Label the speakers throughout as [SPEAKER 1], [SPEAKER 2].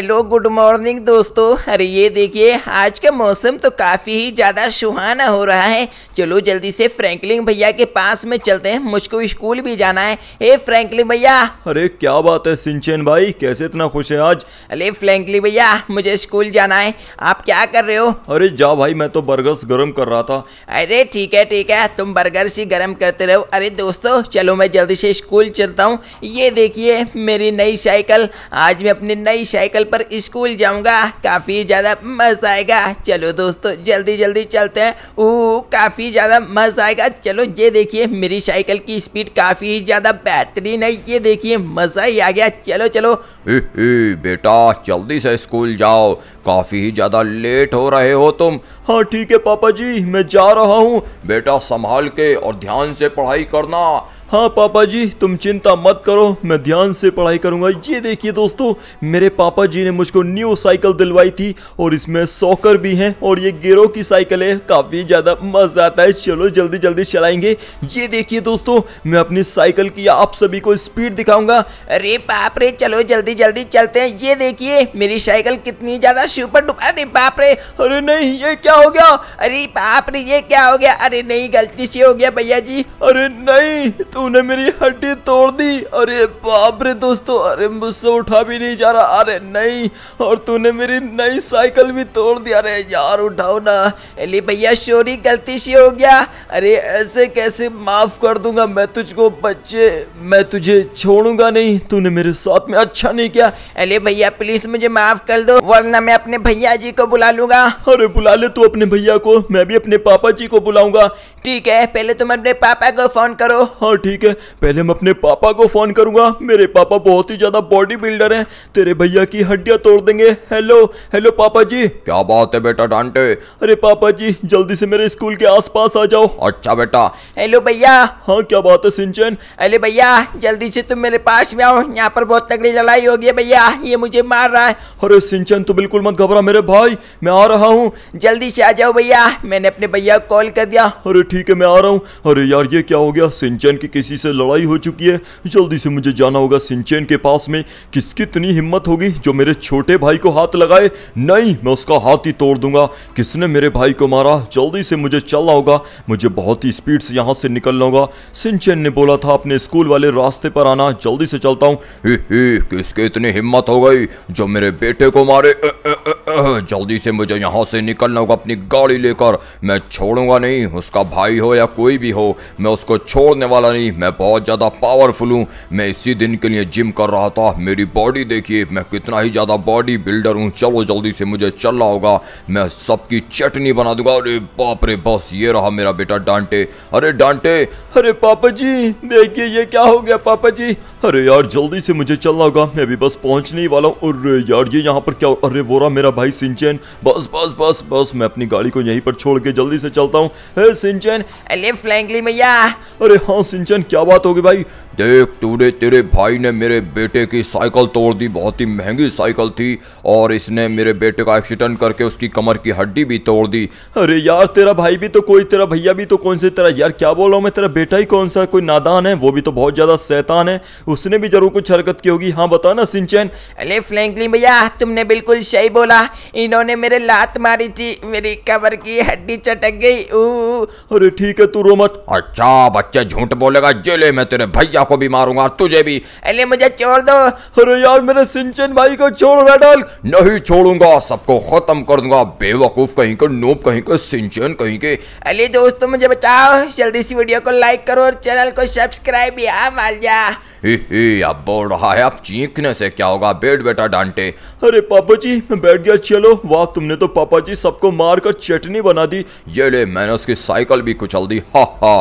[SPEAKER 1] hello good morning दोस्तों अरे ये देखिए आज का मौसम तो काफ़ी ही ज़्यादा सुहाना हो रहा है चलो जल्दी से फ्रैंकलिन भैया के पास में चलते हैं मुझको स्कूल भी जाना है ए फ्रैंकलिन भैया अरे क्या बात है सिंचन भाई कैसे इतना खुश है आज अरे फ्रैंकलिन भैया मुझे स्कूल जाना है आप क्या कर रहे हो अरे जा भाई मैं तो बर्गर्स गर्म कर रहा था अरे ठीक है ठीक है तुम बर्गर्स ही गर्म करते रहो अरे दोस्तों चलो मैं जल्दी से स्कूल चलता हूँ ये देखिए मेरी नई साइकिल आज मैं अपनी नई साइकिल साइकिल पर स्कूल जाऊंगा काफ़ी ज़्यादा मज़ा आएगा चलो दोस्तों जल्दी जल्दी चलते हैं ओ काफ़ी ज़्यादा मज़ा आएगा चलो ये देखिए मेरी साइकिल की स्पीड काफ़ी ज़्यादा बेहतरीन है ये देखिए मज़ा ही आ गया चलो चलो
[SPEAKER 2] ए, ए, बेटा जल्दी से स्कूल जाओ काफ़ी ज़्यादा लेट हो रहे हो तुम हाँ ठीक है पापा जी मैं जा रहा हूँ बेटा संभाल के और ध्यान से पढ़ाई करना हाँ पापा
[SPEAKER 3] जी तुम चिंता मत करो मैं ध्यान से पढ़ाई करूँगा ये देखिए दोस्तों मेरे पापा जी ने मुझको न्यू साइकिल दिलवाई थी और इसमें सॉकर भी हैं और ये गेरो की साइकिल है काफ़ी
[SPEAKER 1] ज़्यादा मज़ा आता है चलो जल्दी जल्दी चलाएंगे ये देखिए दोस्तों मैं अपनी साइकिल की आप सभी को स्पीड दिखाऊंगा अरे बाप रे चलो जल्दी जल्दी चलते हैं ये देखिए मेरी साइकिल कितनी ज़्यादा सुपर डुपर अरे बाप रे अरे नहीं ये क्या हो गया अरे बाप रे ये क्या हो गया अरे नहीं गलती से हो गया भैया जी अरे नहीं तो तूने मेरी हड्डी तोड़ दी अरे बाप रे दोस्तों अरे मुझसे उठा भी नहीं जा रहा अरे नहीं और तूने मेरी नई साइकिल भी तोड़ दी अरे यार उठाओ ना अरे भैया शोरी गलती से हो गया अरे ऐसे कैसे माफ़ कर दूंगा मैं तुझको बच्चे मैं तुझे छोड़ूंगा नहीं तूने मेरे साथ में अच्छा नहीं किया अरे भैया प्लीज़ मुझे माफ़ कर दो वरना मैं अपने भैया जी को बुला लूंगा अरे बुला ले तू अपने भैया को मैं भी अपने पापा जी को बुलाऊंगा ठीक है पहले तुम अपने पापा को फ़ोन करो हाँ ठीक ठीक है
[SPEAKER 3] पहले मैं अपने पापा को फ़ोन करूंगा मेरे पापा बहुत ही ज़्यादा बॉडी बिल्डर हैं तेरे भैया की हड्डियाँ तोड़ देंगे हेलो हेलो पापा जी क्या बात है बेटा डांटे अरे पापा जी जल्दी से
[SPEAKER 1] मेरे स्कूल के आसपास
[SPEAKER 2] आ जाओ अच्छा बेटा
[SPEAKER 1] हेलो भैया हाँ क्या बात है सिंचन अरे भैया जल्दी से तुम मेरे पास में आओ यहाँ पर बहुत तगड़ी लड़ाई हो गई भैया ये मुझे मार रहा है अरे सिंचन तू बिल्कुल मत घबरा मेरे भाई मैं आ रहा हूँ जल्दी से आ जाओ भैया मैंने अपने भैया को कॉल कर दिया अरे ठीक है मैं आ रहा हूँ
[SPEAKER 3] अरे यार ये क्या हो गया सिंचन की किसी से लड़ाई हो चुकी है जल्दी से मुझे जाना होगा सिंचेन के पास में किसकी इतनी हिम्मत होगी जो मेरे छोटे भाई को हाथ लगाए नहीं मैं उसका हाथ ही तोड़ दूंगा किसने मेरे भाई को मारा जल्दी से मुझे चलना होगा मुझे बहुत ही स्पीड से यहाँ से निकलना होगा सिंचेन ने बोला था अपने स्कूल
[SPEAKER 2] वाले रास्ते पर आना जल्दी से चलता हूँ किसकी इतनी हिम्मत हो गई जो मेरे बेटे को मारे जल्दी से मुझे यहाँ से निकलना होगा अपनी गाड़ी लेकर मैं छोड़ूंगा नहीं उसका भाई हो या कोई भी हो मैं उसको छोड़ने वाला नहीं नहीं मैं बहुत ज़्यादा पावरफुल हूँ मैं इसी दिन के लिए जिम कर रहा था मेरी बॉडी देखिए मैं कितना ही ज़्यादा बॉडी बिल्डर हूँ चलो जल्दी से मुझे चलना होगा मैं सबकी चटनी बना दूंगा अरे बाप रे बस ये रहा मेरा बेटा डांटे अरे डांटे अरे पापा जी देखिए ये क्या
[SPEAKER 3] हो गया पापा जी अरे यार जल्दी से मुझे चलना होगा मैं भी बस पहुँचने ही वाला हूँ अरे यार ये यहाँ पर क्या अरे वो रहा मेरा भाई सिंचैन बस बस बस बस मैं अपनी गाड़ी को यहीं पर छोड़ के जल्दी से
[SPEAKER 2] चलता हूँ सिंचैन अरे
[SPEAKER 1] फ्लैंकली मैया
[SPEAKER 2] अरे हाँ सिंचन किचन क्या बात होगी भाई देख तूने तेरे भाई ने मेरे बेटे की साइकिल तोड़ दी बहुत ही महंगी साइकिल थी और इसने मेरे बेटे का एक्सीडेंट करके उसकी कमर की हड्डी भी तोड़ दी
[SPEAKER 3] अरे यार तेरा भाई भी तो कोई तेरा भैया भी तो कौन से तेरा यार क्या बोल रहा हूँ मैं तेरा बेटा ही कौन सा कोई नादान है वो भी तो बहुत ज़्यादा शैतान है उसने भी जरूर कुछ हरकत की होगी हाँ बता ना सिंचैन
[SPEAKER 1] अरे फ्रेंकली भैया तुमने बिल्कुल सही बोला इन्होंने मेरे लात मारी थी मेरी कमर की हड्डी चटक गई
[SPEAKER 2] अरे ठीक है तू रो मत अच्छा बच्चे झूठ बोले जाएगा जेले में तेरे भैया को भी मारूंगा तुझे भी अरे मुझे छोड़ दो अरे यार मेरे सिंचन भाई को छोड़ रहा डाल नहीं छोड़ूंगा सबको खत्म कर दूंगा बेवकूफ कहीं के नोप कहीं के सिंचन कहीं के
[SPEAKER 1] अरे दोस्तों मुझे बचाओ जल्दी सी वीडियो को लाइक करो और चैनल को सब्सक्राइब या मार जा
[SPEAKER 2] अब बोल रहा है अब चीखने से क्या होगा बैठ बेटा डांटे अरे पापा जी मैं बैठ गया चलो वाह तुमने तो पापा जी सबको मार कर चटनी बना दी ये ले मैंने उसकी साइकिल भी कुचल दी हा हा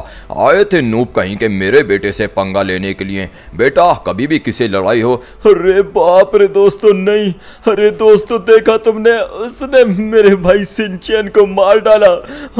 [SPEAKER 2] आए थे नूप कहीं के मेरे बेटे से पंगा लेने के लिए बेटा कभी भी किसी लड़ाई हो
[SPEAKER 3] अरे बाप रे दोस्तों नहीं अरे दोस्तों देखा तुमने उसने मेरे भाई सिंचन को मार डाला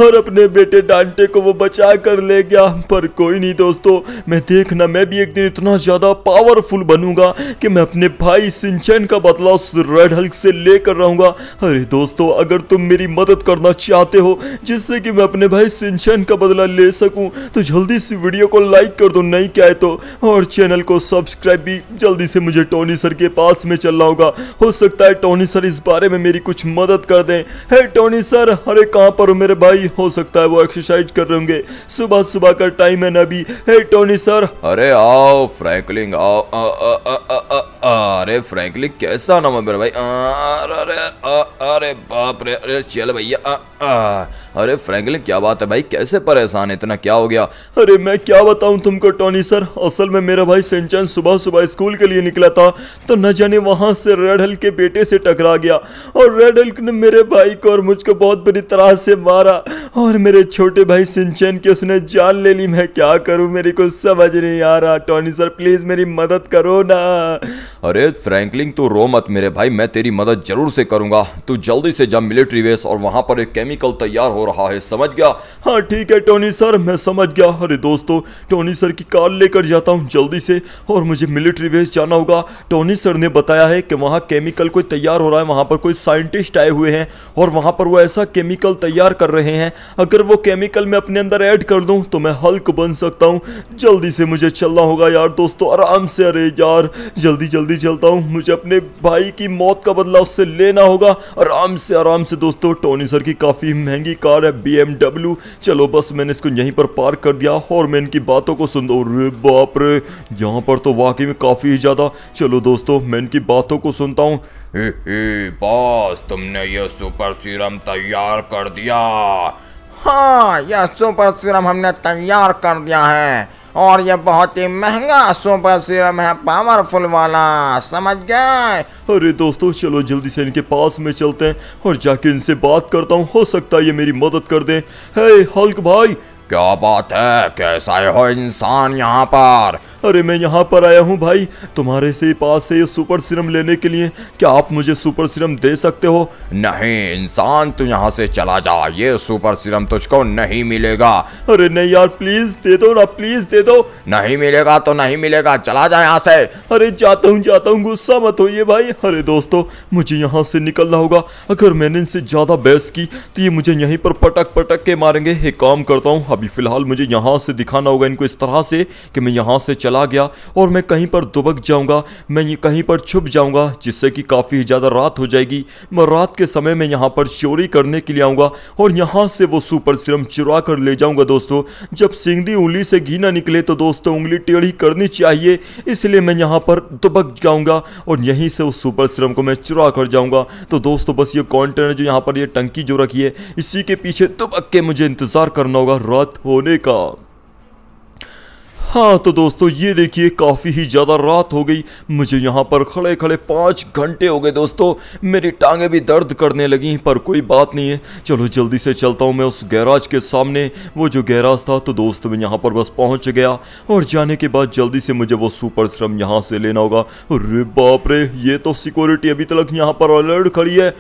[SPEAKER 3] और अपने बेटे डांटे को वो बचा कर ले गया पर कोई नहीं दोस्तों मैं देखना मैं भी एक दिन इतना ज़्यादा पावरफुल बनूंगा कि मैं अपने भाई सिंचन का बदला उस रेड हल्क से लेकर रहूंगा अरे दोस्तों अगर तुम मेरी मदद करना चाहते हो जिससे कि मैं अपने भाई सिंचन का बदला ले सकूं तो जल्दी इस वीडियो को लाइक लाइक कर दो नहीं क्या है तो और चैनल को सब्सक्राइब भी जल्दी से मुझे टोनी सर के पास में चलना होगा हो सकता है टोनी सर इस बारे में मेरी कुछ मदद कर दें हे टोनी सर अरे कहाँ पर हो मेरे भाई हो सकता है वो एक्सरसाइज कर रहे होंगे सुबह सुबह का टाइम है ना अभी हे टोनी सर
[SPEAKER 2] अरे आओ फ्रैंकलिंग आओ आ, आ, आ, आ, आ, आ, आ, आ, अरे फ्रैंकली कैसा नाम मेरा भाई अरे अरे बाप रे अरे चल भैया अरे फ्रैंकली क्या बात है भाई कैसे परेशान है इतना क्या हो गया अरे मैं क्या बताऊं तुमको
[SPEAKER 3] टोनी सर असल में मेरा भाई सिंचन सुबह सुबह स्कूल के लिए निकला था तो न जाने वहां से रेड हल्क के बेटे से टकरा गया और रेड हल्क ने मेरे भाई को और मुझको बहुत बुरी तरह से मारा और मेरे छोटे भाई सिंचन की उसने जान ले ली मैं क्या करूँ मेरी कुछ समझ नहीं आ रहा टॉनी सर प्लीज़ मेरी मदद करो ना
[SPEAKER 2] अरे फ्रैंकलिन तू रो मत मेरे भाई मैं तेरी मदद जरूर से करूँगा तू जल्दी से जा मिलिट्री वेस और वहाँ पर एक केमिकल तैयार हो रहा है समझ गया
[SPEAKER 3] हाँ ठीक है टोनी सर मैं समझ गया अरे दोस्तों टोनी सर की कार लेकर जाता हूँ जल्दी से और मुझे मिलिट्री वेस जाना होगा टोनी सर ने बताया है कि वहाँ केमिकल कोई तैयार हो रहा है वहाँ पर कोई साइंटिस्ट आए हुए हैं और वहाँ पर वो ऐसा केमिकल तैयार कर रहे हैं अगर वो केमिकल मैं अपने अंदर ऐड कर दूं तो मैं हल्क बन सकता हूं जल्दी से मुझे चलना होगा यार दोस्तों आराम से अरे यार जल्दी जल्दी चलता हूं मुझे अपने भाई की मौत का बदला उससे लेना होगा आराम से आराम से दोस्तों टोनी सर की काफ़ी महंगी कार है बी चलो बस मैंने इसको यहीं पर पार्क कर दिया और मैं इनकी बातों को सुन अरे बाप रे यहाँ पर तो वाकई में काफ़ी ज़्यादा चलो दोस्तों मैं इनकी बातों को सुनता हूँ
[SPEAKER 2] बॉस तुमने ये सुपर सीरम तैयार कर दिया हाँ यह सुपर सीरम हमने तैयार कर दिया है और यह बहुत ही महंगा सुपर सीरम है पावरफुल वाला समझ गए
[SPEAKER 3] अरे दोस्तों चलो जल्दी से इनके पास में चलते हैं और जाके इनसे बात करता हूँ हो सकता है ये मेरी मदद कर दे हे हल्क भाई
[SPEAKER 2] क्या बात है कैसा हो इंसान यहाँ
[SPEAKER 3] पर अरे मैं यहाँ पर आया हूँ भाई तुम्हारे से पास से ये सुपर सिरम लेने के लिए क्या आप मुझे सुपर
[SPEAKER 2] सिरम दे सकते हो नहीं इंसान तू यहाँ से चला जा ये सुपर सिरम तुझको नहीं मिलेगा अरे नहीं यार प्लीज दे दो ना प्लीज दे दो नहीं मिलेगा तो नहीं
[SPEAKER 3] मिलेगा चला जा यहाँ से अरे जाता हूँ जाता हूँ गुस्सा मत ये भाई अरे दोस्तों मुझे यहाँ से निकलना होगा अगर मैंने इनसे ज़्यादा बहस की तो ये मुझे यहीं पर पटक पटक के मारेंगे एक काम करता हूँ अभी फिलहाल मुझे यहाँ से दिखाना होगा इनको इस तरह से कि मैं यहाँ से चला चला गया और मैं कहीं पर दुबक जाऊंगा मैं कहीं पर छुप जाऊंगा जिससे कि काफ़ी ज़्यादा रात हो जाएगी मैं रात के समय में यहाँ पर चोरी करने के लिए आऊँगा और यहाँ से वो सुपर सिरम चुरा कर ले जाऊँगा दोस्तों जब सिंगदी उंगली से घी ना निकले तो दोस्तों उंगली टेढ़ी करनी चाहिए इसलिए मैं यहाँ पर दुबक जाऊँगा और यहीं से उस सुपर सिरम को मैं चुरा कर जाऊँगा तो दोस्तों बस ये कॉन्टेनर जो यहाँ पर ये टंकी जो रखी है इसी के पीछे दुबक के मुझे इंतज़ार करना होगा रात होने का हाँ तो दोस्तों ये देखिए काफ़ी ही ज़्यादा रात हो गई मुझे यहाँ पर खड़े खड़े पाँच घंटे हो गए दोस्तों मेरी टांगें भी दर्द करने लगी पर कोई बात नहीं है चलो जल्दी से चलता हूँ मैं उस गैराज के सामने वो जो गैराज था तो दोस्त मैं यहाँ पर बस पहुँच गया और जाने के बाद जल्दी से मुझे
[SPEAKER 2] वो सुपर श्रम यहाँ से लेना होगा अरे बाप रे ये तो सिक्योरिटी अभी तक यहाँ पर अलर्ट खड़ी है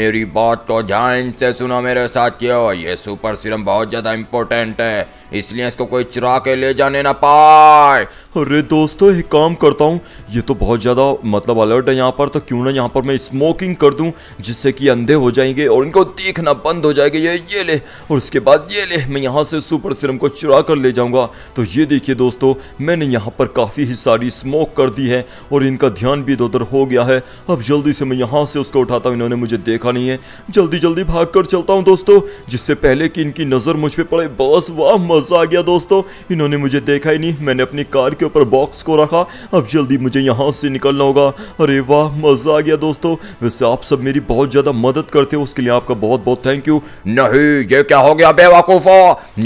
[SPEAKER 2] मेरी बात तो ध्यान से सुना मेरे साथियों ये सुपर सीरम बहुत ज़्यादा इंपॉर्टेंट है इसलिए इसको कोई चुरा के ले जाने ना पा भाई अरे
[SPEAKER 3] दोस्तों एक काम करता हूँ ये तो बहुत ज़्यादा मतलब अलर्ट है यहाँ पर तो क्यों ना यहाँ पर मैं स्मोकिंग कर दूँ जिससे कि अंधे हो जाएंगे और इनको देखना बंद हो जाएगा ये ये ले और उसके बाद ये ले मैं यहाँ से सुपर सिरम को चुरा कर ले जाऊँगा तो ये देखिए दोस्तों मैंने यहाँ पर काफ़ी ही सारी स्मोक कर दी है और इनका ध्यान भी इधर उधर हो गया है अब जल्दी से मैं यहाँ से उसको उठाता हूँ इन्होंने मुझे देखा नहीं है जल्दी जल्दी भाग कर चलता हूँ दोस्तों जिससे पहले कि इनकी नज़र मुझ पर पड़े बस वाह मज़ा आ गया दोस्तों इन्होंने मुझे देखा ही नहीं मैंने अपनी कार के ऊपर बॉक्स को रखा अब जल्दी मुझे यहाँ से निकलना होगा अरे वाह मज़ा आ गया दोस्तों वैसे आप
[SPEAKER 2] सब मेरी बहुत ज़्यादा मदद करते हो उसके लिए आपका बहुत बहुत थैंक यू नहीं ये क्या हो गया बेवाकूफ़ा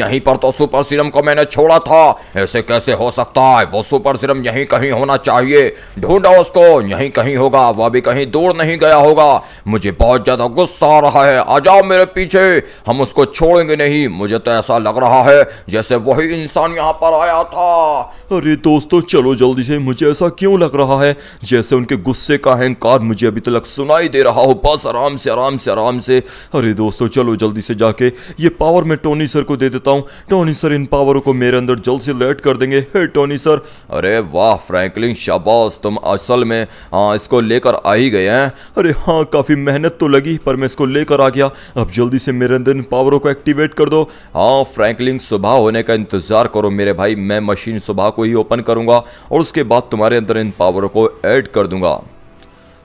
[SPEAKER 2] यहीं पर तो सुपर सीरम को मैंने छोड़ा था ऐसे कैसे हो सकता है वो सुपर सीरम यहीं कहीं होना चाहिए ढूंढा उसको यहीं कहीं होगा वह अभी कहीं दूर नहीं गया होगा मुझे बहुत ज़्यादा गुस्सा आ रहा है आ जाओ मेरे पीछे हम उसको छोड़ेंगे नहीं मुझे तो ऐसा लग रहा है जैसे वही इंसान यहाँ पर आया था Oh, अरे दोस्तों चलो
[SPEAKER 3] जल्दी से मुझे ऐसा क्यों लग रहा है जैसे उनके गुस्से का अहंकार मुझे अभी तक सुनाई दे रहा हो बस आराम से आराम से आराम से अरे दोस्तों चलो जल्दी से जाके ये पावर मैं टोनी सर को दे देता हूँ टोनी सर इन पावरों को मेरे अंदर जल्द से लेट कर देंगे हे टोनी सर अरे
[SPEAKER 2] वाह फ्रैंकलिन शाबाश तुम असल में हाँ इसको लेकर आ ही गए हैं
[SPEAKER 3] अरे हाँ काफ़ी मेहनत तो लगी पर मैं इसको लेकर आ गया अब जल्दी से मेरे अंदर इन पावरों को एक्टिवेट कर दो
[SPEAKER 2] हाँ फ्रैंकलिन सुबह होने का इंतज़ार करो मेरे भाई मैं मशीन सुबह को ही ओपन करूंगा और उसके बाद तुम्हारे अंदर इन पावरों को ऐड कर दूंगा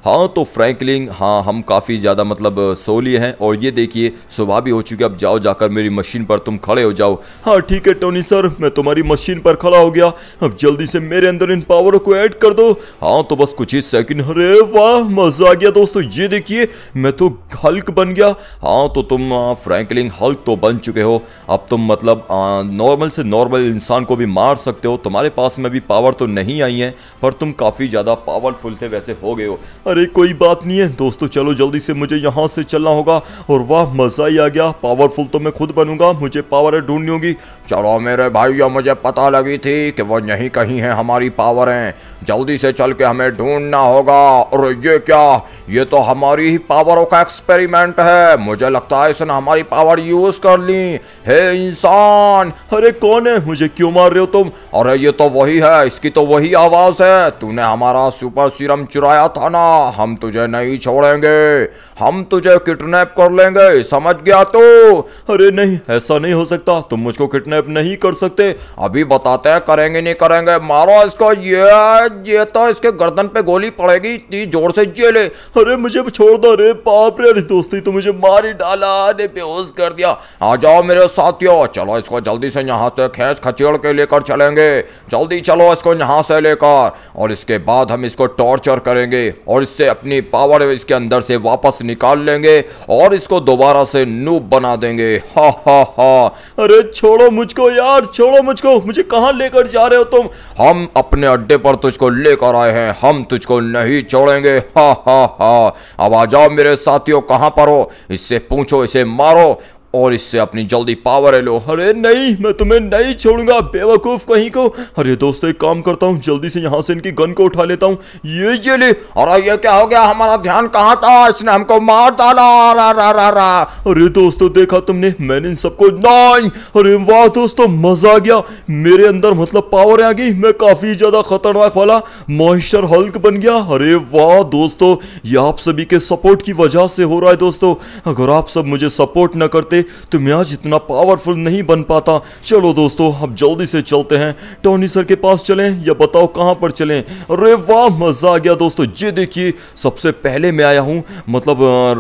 [SPEAKER 2] हाँ तो फ़्रैंकलिंग हाँ हम काफ़ी ज़्यादा मतलब सो लिए हैं और ये देखिए सुबह भी हो चुकी है अब जाओ जाकर मेरी मशीन पर तुम खड़े हो जाओ
[SPEAKER 3] हाँ ठीक है टोनी सर मैं तुम्हारी मशीन पर खड़ा हो गया अब जल्दी से मेरे अंदर इन पावरों को ऐड कर दो हाँ तो बस कुछ ही सेकंड अरे वाह मज़ा आ गया दोस्तों ये देखिए मैं तो हल्क बन गया हाँ तो तुम फ्रैंकलिंग हल्क तो बन चुके हो अब तुम मतलब नॉर्मल से नॉर्मल इंसान को भी मार सकते हो तुम्हारे पास में भी पावर तो नहीं आई है पर तुम काफ़ी ज़्यादा पावरफुल थे वैसे हो गए हो अरे कोई बात नहीं है दोस्तों चलो जल्दी से मुझे यहाँ से चलना होगा और वाह मज़ा ही आ गया पावरफुल तो मैं खुद बनूंगा मुझे
[SPEAKER 2] पावर ढूंढनी होगी चलो मेरे भाई या मुझे पता लगी थी कि वो यहीं कहीं है हमारी पावर है जल्दी से चल के हमें ढूंढना होगा और ये क्या ये तो हमारी ही पावरों का एक्सपेरिमेंट है मुझे लगता है इसने हमारी पावर यूज कर ली हे इंसान अरे कौन है मुझे क्यों मार रहे हो तुम अरे ये तो वही है इसकी तो वही आवाज है तूने हमारा सुपर सीरम चुराया था ना हम तुझे नहीं छोड़ेंगे हम तुझे किडनैप कर लेंगे समझ गया तो अरे नहीं ऐसा नहीं हो सकता तुम मुझको किडनैप नहीं कर सकते अभी बताते हैं करेंगे नहीं करेंगे मारो इसको ये ये तो इसके गर्दन पे गोली पड़ेगी इतनी जोर से जे ले अरे मुझे छोड़ दो अरे बाप रे अरे दोस्ती तो मुझे मार ही डाला अरे बेहोश कर दिया आ जाओ मेरे साथियों चलो इसको जल्दी से यहाँ से खेच खचेड़ के लेकर चलेंगे जल्दी चलो इसको यहाँ से लेकर और इसके बाद हम इसको टॉर्चर करेंगे और इस से अपनी पावर इसके अंदर से वापस निकाल लेंगे और इसको दोबारा से नूब बना देंगे हा हा हा अरे छोड़ो मुझको यार छोड़ो मुझको मुझे कहाँ लेकर जा रहे हो तुम हम अपने अड्डे पर तुझको लेकर आए हैं हम तुझको नहीं छोड़ेंगे हा हा हा अब आ जाओ मेरे साथियों कहाँ पर हो इससे पूछो इसे मारो और इससे अपनी जल्दी पावर लो अरे नहीं मैं तुम्हें नहीं छोड़ूंगा बेवकूफ कहीं को अरे दोस्तों एक काम करता हूँ जल्दी
[SPEAKER 3] से यहाँ से इनकी गन को उठा लेता हूँ ये ये ले अरे ये क्या हो गया हमारा ध्यान कहाँ था इसने हमको मार डाला रा रा रा रा अरे दोस्तों देखा तुमने मैंने इन सबको नाई अरे वाह दोस्तों मजा आ गया मेरे अंदर मतलब पावर आ गई मैं काफी ज्यादा खतरनाक वाला मॉइस्चर हल्क बन गया अरे वाह दोस्तों ये आप सभी के सपोर्ट की वजह से हो रहा है दोस्तों अगर आप सब मुझे सपोर्ट न करते तो मैं आज इतना पावरफुल नहीं बन पाता चलो दोस्तों अब जल्दी से चलते हैं टोनी सर के पास चलें या बताओ कहाँ पर चलें अरे वाह मज़ा आ गया दोस्तों ये देखिए सबसे पहले मैं आया हूँ मतलब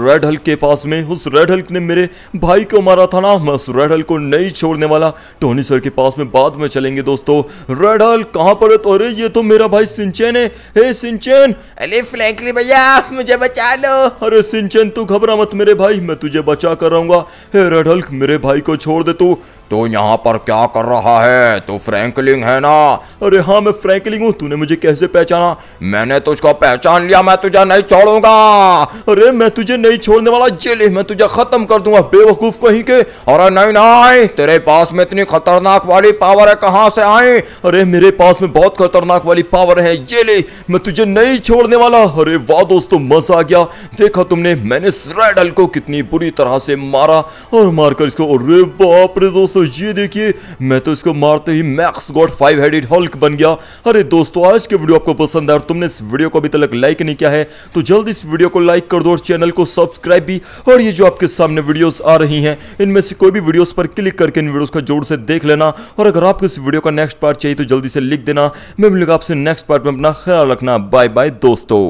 [SPEAKER 3] रेड हल्क के पास में उस रेड हल्क ने मेरे भाई को मारा था ना मैं उस रेड हल्क को नहीं छोड़ने वाला टोनी सर के पास में बाद में चलेंगे दोस्तों रेड हल्क कहाँ पर है तो अरे ये तो मेरा भाई सिंचेन है हे सिंचेन अरे फ्रैंकली भैया मुझे बचा लो अरे सिंचेन तू घबरा मत मेरे भाई मैं तुझे बचा कर रहूंगा हे रेड हल्क मेरे भाई को छोड़ दे तू
[SPEAKER 2] तो यहाँ पर क्या कर रहा है तो फ्रैंकलिंग है ना अरे हाँ मैं फ्रैंकलिंग हूँ तूने मुझे कैसे पहचाना मैंने तुझको पहचान लिया मैं तुझे नहीं छोड़ूंगा अरे मैं तुझे नहीं छोड़ने वाला जेले मैं तुझे खत्म कर दूंगा बेवकूफ कहीं के अरे नहीं नहीं तेरे पास में इतनी खतरनाक वाली पावर है कहाँ से आई अरे मेरे पास में बहुत खतरनाक वाली
[SPEAKER 3] पावर है जेले मैं तुझे नहीं छोड़ने वाला अरे वाह दोस्तों मजा आ गया देखा तुमने मैंने स्रेडल को कितनी बुरी तरह से मारा और मारकर इसको अरे बाप रे दोस्त दोस्तों ये देखिए मैं तो इसको मारते ही max god five headed Hulk बन गया अरे दोस्तों आज के वीडियो आपको पसंद है और तुमने इस वीडियो को अभी तक लाइक नहीं किया है तो जल्द इस वीडियो को लाइक कर दो और चैनल को सब्सक्राइब भी और ये जो आपके सामने वीडियोस आ रही हैं इनमें से कोई भी वीडियोस पर क्लिक करके इन वीडियोस का जोर से देख लेना और अगर आपको इस वीडियो का नेक्स्ट पार्ट चाहिए तो जल्दी से लिख देना मैं मिलेगा आपसे नेक्स्ट पार्ट में अपना ख्याल रखना बाय बाय दोस्तों